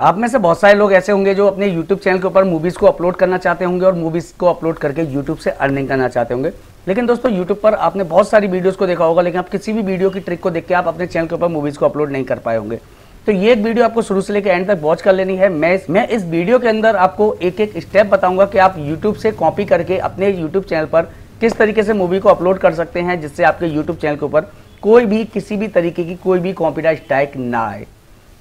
आप में से बहुत सारे लोग ऐसे होंगे जो अपने YouTube चैनल के ऊपर मूवीज़ को अपलोड करना चाहते होंगे और मूवीज़ को अपलोड करके YouTube से अर्निंग करना चाहते होंगे लेकिन दोस्तों YouTube पर आपने बहुत सारी वीडियोस को देखा होगा लेकिन आप किसी भी वीडियो की ट्रिक को देख के आप अपने चैनल के ऊपर मूवीज़ को अपलोड नहीं कर पाए होंगे तो ये एक वीडियो आपको शुरू से लेकर एंड तक वॉच कर लेनी है मैं मैं इस वीडियो के अंदर आपको एक एक स्टेप बताऊंगा कि आप यूट्यूब से कॉपी करके अपने यूट्यूब चैनल पर किस तरीके से मूवी को अपलोड कर सकते हैं जिससे आपके यूट्यूब चैनल के ऊपर कोई भी किसी भी तरीके की कोई भी कॉम्प्यूटर स्ट्राइक ना आए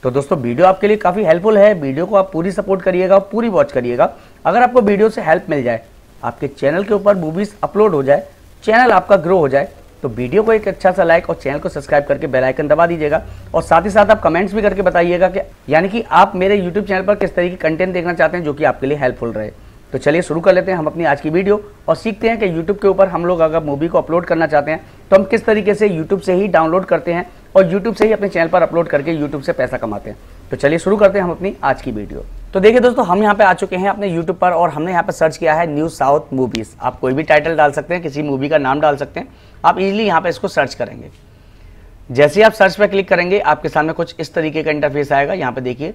तो दोस्तों वीडियो आपके लिए काफ़ी हेल्पफुल है वीडियो को आप पूरी सपोर्ट करिएगा पूरी वॉच करिएगा अगर आपको वीडियो से हेल्प मिल जाए आपके चैनल के ऊपर मूवीज़ अपलोड हो जाए चैनल आपका ग्रो हो जाए तो वीडियो को एक अच्छा सा लाइक और चैनल को सब्सक्राइब करके बेल आइकन दबा दीजिएगा और साथ ही साथ आप कमेंट्स भी करके बताइएगा कि यानी कि आप मेरे यूट्यूब चैनल पर किस तरह की कंटेंट देखना चाहते हैं जो कि आपके लिए हेल्पफुल रहे तो चलिए शुरू कर लेते हैं हम अपनी आज की वीडियो और सीखते हैं कि यूट्यूब के ऊपर हम लोग अगर मूवी को अपलोड करना चाहते हैं तो हम किस तरीके से यूट्यूब से ही डाउनलोड करते हैं और यूट्यूब से ही अपने चैनल पर अपलोड करके यूट्यूब से पैसा कमाते हैं तो चलिए शुरू करते हैं हम अपनी आज की वीडियो तो देखिए दोस्तों हम यहाँ पे आ चुके हैं अपने यूट्यूब पर और हमने यहाँ पे सर्च किया है न्यू साउथ मूवीज़ आप कोई भी टाइटल डाल सकते हैं किसी मूवी का नाम डाल सकते हैं आप इजीली यहाँ पे इसको सर्च करेंगे जैसे ही आप सर्च पर क्लिक करेंगे आपके सामने कुछ इस तरीके का इंटरफेस आएगा यहाँ पे देखिए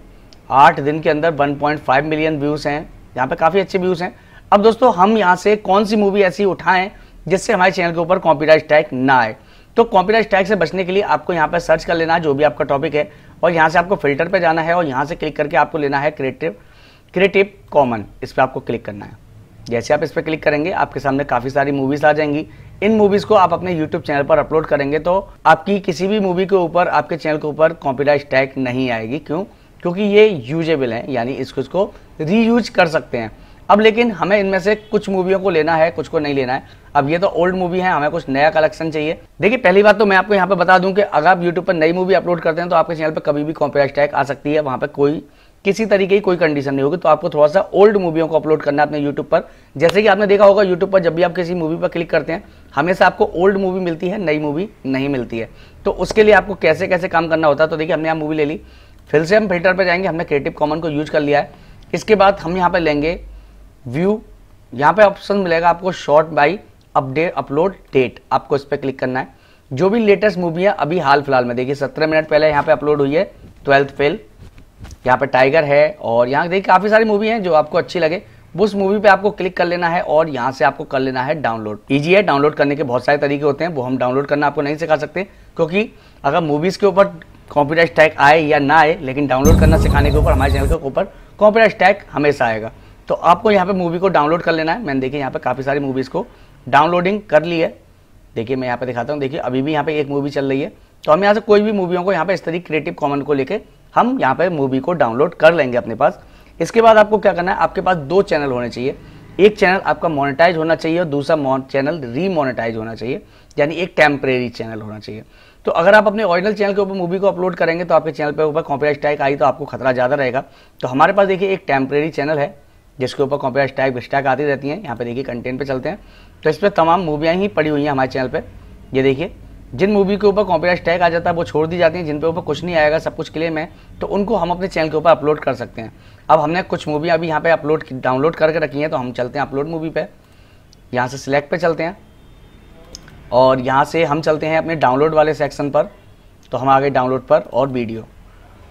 आठ दिन के अंदर वन मिलियन व्यूज़ हैं यहाँ पे काफ़ी अच्छे व्यूज़ हैं अब दोस्तों हम यहाँ से कौन सी मूवी ऐसी उठाएं जिससे हमारे चैनल के ऊपर कॉम्प्यूटाइज टैग ना आए तो कॉपीराइट स्ट्राइक से बचने के लिए आपको यहाँ पर सर्च कर लेना है जो भी आपका टॉपिक है और यहाँ से आपको फिल्टर पे जाना है और यहाँ से क्लिक करके आपको लेना है क्रिएटिव क्रिएटिव कॉमन इस पर आपको क्लिक करना है जैसे आप इस पर क्लिक करेंगे आपके सामने काफ़ी सारी मूवीज़ आ जाएंगी इन मूवीज़ को आप अपने यूट्यूब चैनल पर अपलोड करेंगे तो आपकी किसी भी मूवी के ऊपर आपके चैनल के ऊपर कॉपीराइट टैग नहीं आएगी क्यों क्योंकि ये यूजेबल है यानी इसको इसको रीयूज कर सकते हैं अब लेकिन हमें इनमें से कुछ मूवियों को लेना है कुछ को नहीं लेना है अब ये तो ओल्ड मूवी है हमें कुछ नया कलेक्शन चाहिए देखिए पहली बात तो मैं आपको यहाँ पे बता दूं कि अगर आप यूट्यूब पर नई मूवी अपलोड करते हैं तो आपके चैनल पर कभी भी कॉपीराइट टैग आ सकती है वहाँ पर कोई किसी तरीके की कोई कंडीशन नहीं होगी तो आपको थोड़ा सा ओल्ड मूवियों को अपलोड करना है अपने यूट्यूब पर जैसे कि आपने देखा होगा यूट्यूब पर जब भी आप किसी मूवी पर क्लिक करते हैं हमेशा आपको ओल्ड मूवी मिलती है नई मूवी नहीं मिलती है तो उसके लिए आपको कैसे कैसे काम करना होता है तो देखिए हमने यहाँ मूवी ले ली फिर से हम फिल्टर पर जाएंगे हमने क्रिएटिव कॉमन को यूज कर लिया है इसके बाद हम यहाँ पर लेंगे व्यू यहाँ पे ऑप्शन मिलेगा आपको sort by update upload date आपको इस पर क्लिक करना है जो भी लेटेस्ट मूवी है अभी हाल फिलहाल में देखिए सत्रह मिनट पहले यहाँ पे अपलोड हुई है ट्वेल्थ फेल यहाँ पे टाइगर है और यहाँ देखिए काफ़ी सारी मूवी है जो आपको अच्छी लगे उस मूवी पे आपको क्लिक कर लेना है और यहाँ से आपको कर लेना है डाउनलोड ईजी है डाउनलोड करने के बहुत सारे तरीके होते हैं वो हम डाउनलोड करना आपको नहीं सिखा सकते क्योंकि अगर मूवीज़ के ऊपर कॉम्प्यूटर टैग आए या ना आए लेकिन डाउनलोड करना सिखाने के ऊपर हमारे चैनल के ऊपर कॉम्प्यूटर टैग हमेशा आएगा तो आपको यहाँ पे मूवी को डाउनलोड कर लेना है मैंने देखिए यहाँ पे काफ़ी सारी मूवीज़ को डाउनलोडिंग कर ली है देखिए मैं यहाँ पे दिखाता हूँ देखिए अभी भी यहाँ पे एक मूवी चल रही है तो हम यहाँ से कोई भी मूवियों को यहाँ पे इस तरीके क्रिएटिव कॉमन को लेके हम यहाँ पे मूवी को डाउनलोड कर लेंगे अपने पास इसके बाद आपको क्या करना है आपके पास दो चैनल होने चाहिए एक चैनल आपका मोनेटाइज होना चाहिए और दूसरा चैनल रीमोनेटाइज होना चाहिए यानी एक टेम्परेरी चैनल होना चाहिए तो अगर आप अपने ओरिजिनल चैनल के ऊपर मूवी को अपलोड करेंगे तो आपके चैनल पर ऊपर कॉपीराइट स्ट्राइक आई तो आपको खतरा ज़्यादा रहेगा तो हमारे पास देखिए एक टेम्परेरी चैनल है जिसके ऊपर कॉपी स्टैक स्ट्राइक आती रहती हैं यहाँ पे देखिए कंटेंट पे चलते हैं तो इस पर तमाम मूवियाँ ही पड़ी हुई हैं हमारे चैनल पर ये देखिए जिन मूवी के ऊपर कॉपी स्टैक आ जाता है वो छोड़ दी जाती हैं जिन पे ऊपर कुछ नहीं आएगा सब कुछ क्लेम है तो उनको हम अपने चैनल के ऊपर अपलोड कर सकते हैं अब हमने कुछ मूवी अभी यहाँ पर अपलोड डाउनलोड करके रखी हैं तो हम चलते हैं अपलोड मूवी पे यहाँ से सिलेक्ट पर चलते हैं और यहाँ से हम चलते हैं अपने डाउनलोड वाले सेक्शन पर तो हम आ गए डाउनलोड पर और वीडियो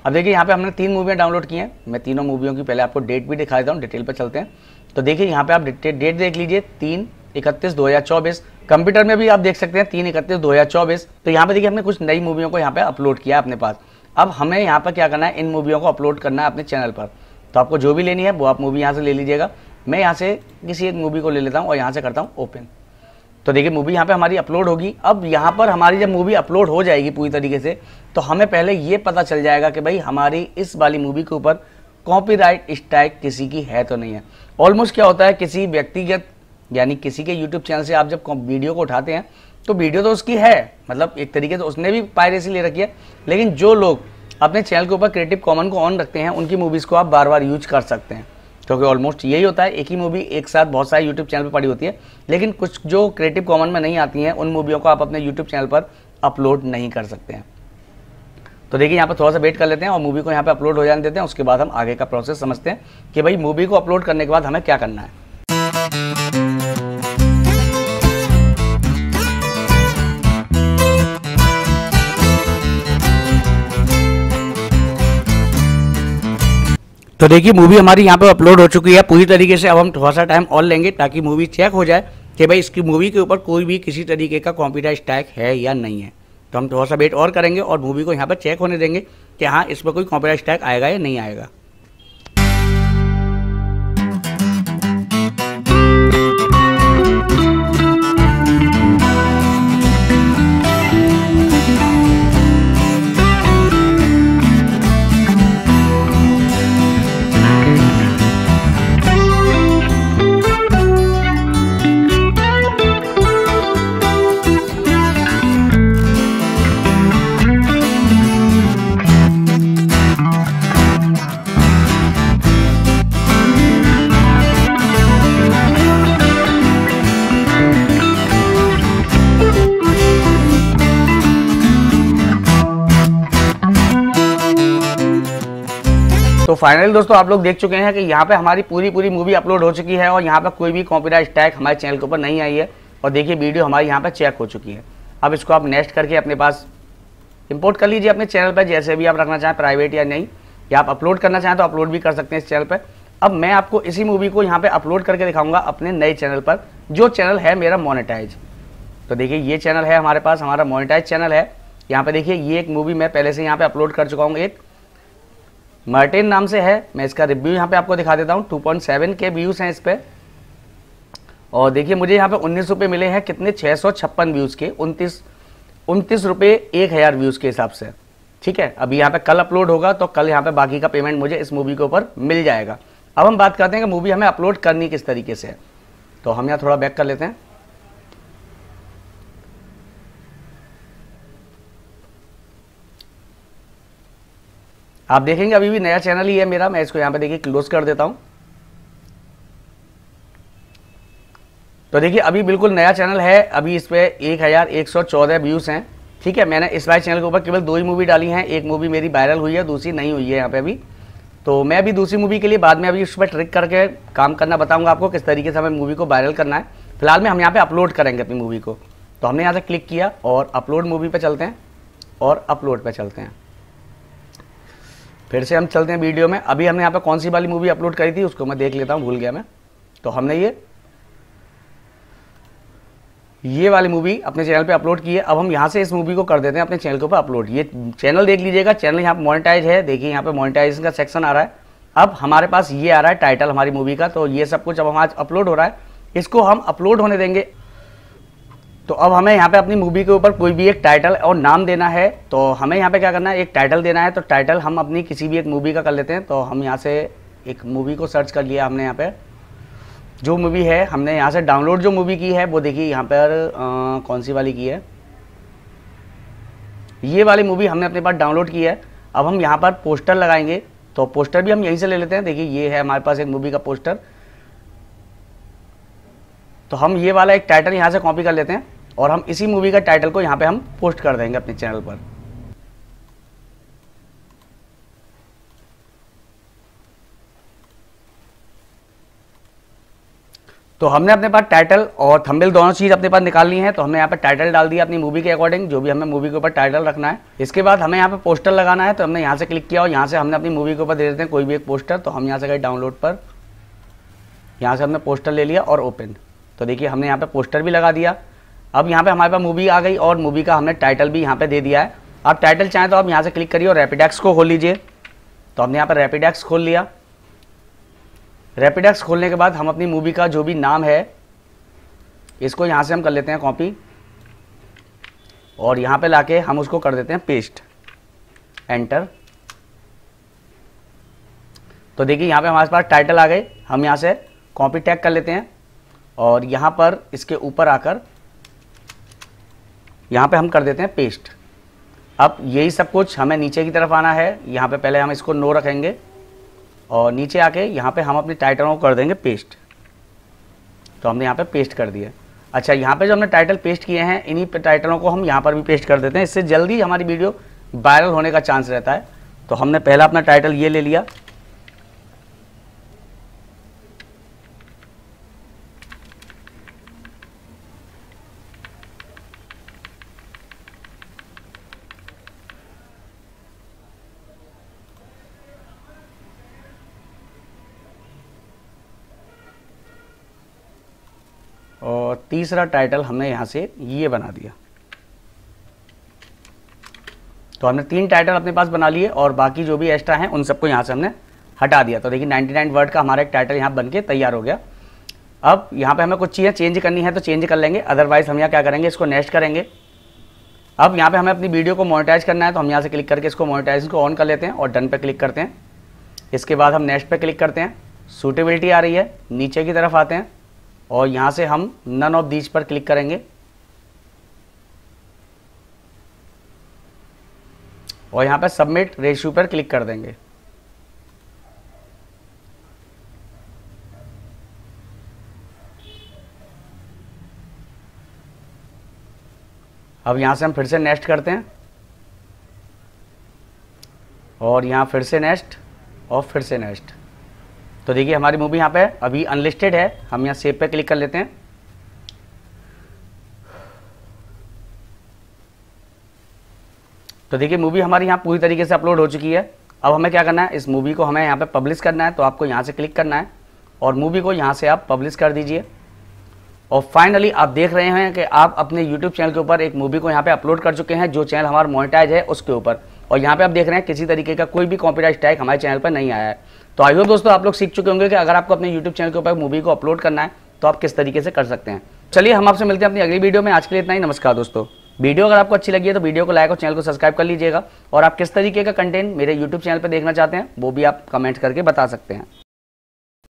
अब देखिए यहाँ पे हमने तीन मूवियाँ डाउनलोड की हैं मैं तीनों मूवियों की पहले आपको डेट भी दिखा देता हूँ डिटेल पर चलते हैं तो देखिए यहाँ पे आप डेट देख लीजिए तीन इकतीस दो हज़ार चौबीस कंप्यूटर में भी आप देख सकते हैं तीन इकतीस दो हज़ार चौबीस तो यहाँ पे देखिए हमने कुछ नई मूवियों को यहाँ पे अपलोड किया अपने पास अब हमें यहाँ पर क्या करना है इन मूवियों को अपलोड करना है अपने चैनल पर तो आपको जो भी लेनी है वो आप मूवी यहाँ से ले लीजिएगा मैं यहाँ से किसी एक मूवी को ले लेता हूँ और यहाँ से करता हूँ ओपन तो देखिए मूवी यहाँ पे हमारी अपलोड होगी अब यहाँ पर हमारी जब मूवी अपलोड हो जाएगी पूरी तरीके से तो हमें पहले ये पता चल जाएगा कि भाई हमारी इस वाली मूवी के ऊपर कॉपीराइट स्ट्राइक किसी की है तो नहीं है ऑलमोस्ट क्या होता है किसी व्यक्तिगत यानी किसी के यूट्यूब चैनल से आप जब वीडियो को उठाते हैं तो वीडियो तो उसकी है मतलब एक तरीके से तो उसने भी पायरेसी ले रखी है लेकिन जो लोग अपने चैनल के ऊपर क्रिएटिव कॉमन को ऑन रखते हैं उनकी मूवीज़ को आप बार बार यूज कर सकते हैं क्योंकि ऑलमोस्ट यही होता है एक ही मूवी एक साथ बहुत सारे यूट्यूब चैनल पर पड़ी होती है लेकिन कुछ जो क्रिएटिव कॉमन में नहीं आती हैं उन मूवियों को आप अपने यूट्यूब चैनल पर अपलोड नहीं कर सकते हैं तो देखिए यहाँ पर थोड़ा सा वेट कर लेते हैं और मूवी को यहाँ पर अपलोड हो जाने देते हैं उसके बाद हम आगे का प्रोसेस समझते हैं कि भाई मूवी को अपलोड करने के बाद हमें क्या करना है तो देखिए मूवी हमारी यहाँ पे अपलोड हो चुकी है पूरी तरीके से अब हम थोड़ा सा टाइम और लेंगे ताकि मूवी चेक हो जाए कि भाई इसकी मूवी के ऊपर कोई भी किसी तरीके का कॉम्प्यूटर स्टैक है या नहीं है तो हम थोड़ा सा वेट और करेंगे और मूवी को यहाँ पर चेक होने देंगे कि हाँ इस पर कोई कॉम्प्यूटर स्टैक आएगा या नहीं आएगा तो फाइनली दोस्तों आप लोग देख चुके हैं कि यहाँ पे हमारी पूरी पूरी मूवी अपलोड हो चुकी है और यहाँ पर कोई भी कॉपीराइट टैग हमारे चैनल के ऊपर नहीं आई है और देखिए वीडियो हमारी यहाँ पर चेक हो चुकी है अब इसको आप नेक्स्ट करके अपने पास इम्पोर्ट कर लीजिए अपने चैनल पर जैसे भी आप रखना चाहें प्राइवेट या नहीं या आप अपलोड करना चाहें तो अपलोड भी कर सकते हैं इस चैनल पर अब मैं आपको इसी मूवी को यहाँ पर अपलोड करके दिखाऊंगा अपने नए चैनल पर जो चैनल है मेरा मोनिटाइज तो देखिए ये चैनल है हमारे पास हमारा मोनिटाइज चैनल है यहाँ पे देखिए ये एक मूवी मैं पहले से यहाँ पे अपलोड कर चुका हूँ एक मर्टिन नाम से है मैं इसका रिव्यू यहाँ पे आपको दिखा देता हूँ 2.7 के व्यूज़ हैं इस पर और देखिए मुझे यहाँ पे उन्नीस रुपये मिले हैं कितने छः सौ छप्पन व्यूज़ के उनतीस उनतीस रुपये एक हज़ार व्यूज़ के हिसाब से ठीक है अभी यहाँ पे कल अपलोड होगा तो कल यहाँ पे बाकी का पेमेंट मुझे इस मूवी के ऊपर मिल जाएगा अब हम बात करते हैं कि मूवी हमें अपलोड करनी किस तरीके से है तो हम यहाँ थोड़ा बैक कर लेते हैं आप देखेंगे अभी भी नया चैनल ही है मेरा मैं इसको यहाँ पे देखिए क्लोज कर देता हूँ तो देखिए अभी बिल्कुल नया चैनल है अभी इस पर एक हज़ार एक सौ चौदह व्यूज़ हैं ठीक है मैंने इस वाइज चैनल के ऊपर केवल दो ही मूवी डाली हैं एक मूवी मेरी वायरल हुई है दूसरी नहीं हुई है यहाँ पे अभी तो मैं अभी दूसरी मूवी के लिए बाद में अभी उस पर ट्रिक करके काम करना बताऊंगा आपको किस तरीके से हमें मूवी को वायरल करना है फिलहाल में हम यहाँ पे अपलोड करेंगे अपनी मूवी को तो हमने यहाँ से क्लिक किया और अपलोड मूवी पर चलते हैं और अपलोड पर चलते हैं फिर से हम चलते हैं वीडियो में अभी हमने यहाँ पर कौन सी वाली मूवी अपलोड करी थी उसको मैं देख लेता हूँ भूल गया मैं तो हमने ये ये वाली मूवी अपने चैनल पे अपलोड की है अब हम यहाँ से इस मूवी को कर देते हैं अपने चैनल के ऊपर अपलोड ये चैनल देख लीजिएगा चैनल यहाँ पर मोनिटाइज है देखिए यहाँ पे मोनिटाइजेशन का सेक्शन आ रहा है अब हमारे पास ये आ रहा है टाइटल हमारी मूवी का तो ये सब कुछ अब हम आज अपलोड हो रहा है इसको हम अपलोड होने देंगे तो अब हमें यहाँ पे अपनी मूवी के ऊपर कोई भी एक टाइटल और नाम देना है तो हमें यहाँ पे क्या करना है एक टाइटल देना है तो टाइटल हम अपनी किसी भी एक मूवी का कर लेते हैं तो हम यहाँ से एक मूवी को सर्च कर लिया हमने यहाँ पे जो मूवी है हमने यहाँ से डाउनलोड जो मूवी की है वो देखिए यहाँ पर कौन सी वाली की है ये वाली मूवी हमने अपने पास डाउनलोड की है अब हम यहाँ पर पोस्टर लगाएंगे तो पोस्टर भी हम यहीं से ले लेते हैं देखिए ये है हमारे पास एक मूवी का पोस्टर तो हम ये वाला एक टाइटल यहाँ से कॉपी कर लेते हैं और हम इसी मूवी का टाइटल को यहाँ पे हम पोस्ट कर देंगे अपने चैनल पर तो हमने अपने पास टाइटल और थंबनेल दोनों चीज़ अपने पास निकाल ली है तो हमने यहाँ पे टाइटल डाल दिया अपनी मूवी के अकॉर्डिंग जो भी हमें मूवी के ऊपर टाइटल रखना है इसके बाद हमें यहाँ पे पोस्टर लगाना है तो हमने यहाँ से क्लिक किया और यहाँ से हमने अपनी मूवी के ऊपर दे देते हैं कोई भी एक पोस्टर तो हम यहाँ से गए डाउनलोड पर यहाँ से हमने पोस्टर ले लिया और ओपन तो देखिए हमने यहाँ पर पोस्टर भी लगा दिया अब यहाँ पे हमारे पास मूवी आ गई और मूवी का हमने टाइटल भी यहाँ पे दे दिया है आप टाइटल चाहें तो आप यहाँ से क्लिक करिए और रेपिडेक्स को खोल लीजिए तो हमने यहाँ पर रेपिडेक्स खोल लिया रेपिडेक्स खोलने के बाद हम अपनी मूवी का जो भी नाम है इसको यहाँ से हम कर लेते हैं कॉपी और यहाँ पे लाके हम उसको कर देते हैं पेस्ट एंटर तो देखिए यहाँ पे हमारे पास टाइटल आ गए हम यहाँ से कॉपी टैग कर लेते हैं और यहाँ पर इसके ऊपर आकर यहाँ पे हम कर देते हैं पेस्ट अब यही सब कुछ हमें नीचे की तरफ आना है यहाँ पे पहले हम इसको नो रखेंगे और नीचे आके यहाँ पे हम अपने टाइटल को कर देंगे पेस्ट तो हमने यहाँ पे पेस्ट कर दिया अच्छा यहाँ पे जो हमने टाइटल पेस्ट किए हैं इन्हीं टाइटलों को हम यहाँ पर भी पेस्ट कर देते हैं इससे जल्दी हमारी वीडियो वायरल होने का चांस रहता है तो हमने पहला अपना टाइटल ये ले लिया और तीसरा टाइटल हमने यहाँ से ये बना दिया तो हमने तीन टाइटल अपने पास बना लिए और बाकी जो भी एक्स्ट्रा हैं उन सबको यहाँ से हमने हटा दिया तो देखिए 99 वर्ड का हमारा एक टाइटल यहाँ बन के तैयार हो गया अब यहाँ पे हमें कुछ चीज़ें चेंज करनी है तो चेंज कर लेंगे अदरवाइज़ हम यहाँ क्या करेंगे इसको नेक्स्ट करेंगे अब यहाँ पे हमें अपनी वीडियो को मोनिटाइज करना है तो हम यहाँ से क्लिक करके इसको मोनिटाइज को ऑन कर लेते हैं और डन पर क्लिक करते हैं इसके बाद हम नेक्स्ट पर क्लिक करते हैं सूटेबिलिटी आ रही है नीचे की तरफ आते हैं और यहां से हम नन ऑफ दीज पर क्लिक करेंगे और यहां पर सबमिट रेशियो पर क्लिक कर देंगे अब यहां से हम फिर से नेक्स्ट करते हैं और यहां फिर से नेक्स्ट और फिर से नेक्स्ट तो देखिए हमारी मूवी यहाँ पे अभी अनलिस्टेड है हम यहाँ सेव पे क्लिक कर लेते हैं तो देखिए मूवी हमारी यहाँ पूरी तरीके से अपलोड हो चुकी है अब हमें क्या करना है इस मूवी को हमें यहाँ पे पब्लिश करना है तो आपको यहाँ से क्लिक करना है और मूवी को यहाँ से आप पब्लिश कर दीजिए और फाइनली आप देख रहे हैं कि आप अपने यूट्यूब चैनल के ऊपर एक मूवी को यहाँ पे अपलोड कर चुके हैं जो चैनल हमारा मोनिटाइज है उसके ऊपर और यहाँ पे आप देख रहे हैं किसी तरीके का कोई भी कॉपीराइट टैग हमारे चैनल पर नहीं आया है तो आई होप दोस्तों आप लोग सीख चुके होंगे कि अगर आपको अपने यूट्यूब चैनल के ऊपर मूवी को अपलोड करना है तो आप किस तरीके से कर सकते हैं चलिए हम आपसे मिलते हैं अपनी अगली वीडियो में आज के लिए इतना ही नमस्कार दोस्तों वीडियो अगर आपको अच्छी लगी है तो वीडियो को लाइक और चैनल को सब्सक्राइब कर लीजिएगा और आप किस तरीके का कंटेंट मेरे यूट्यूब चैनल पर देखना चाहते हैं वो भी आप कमेंट करके बता सकते हैं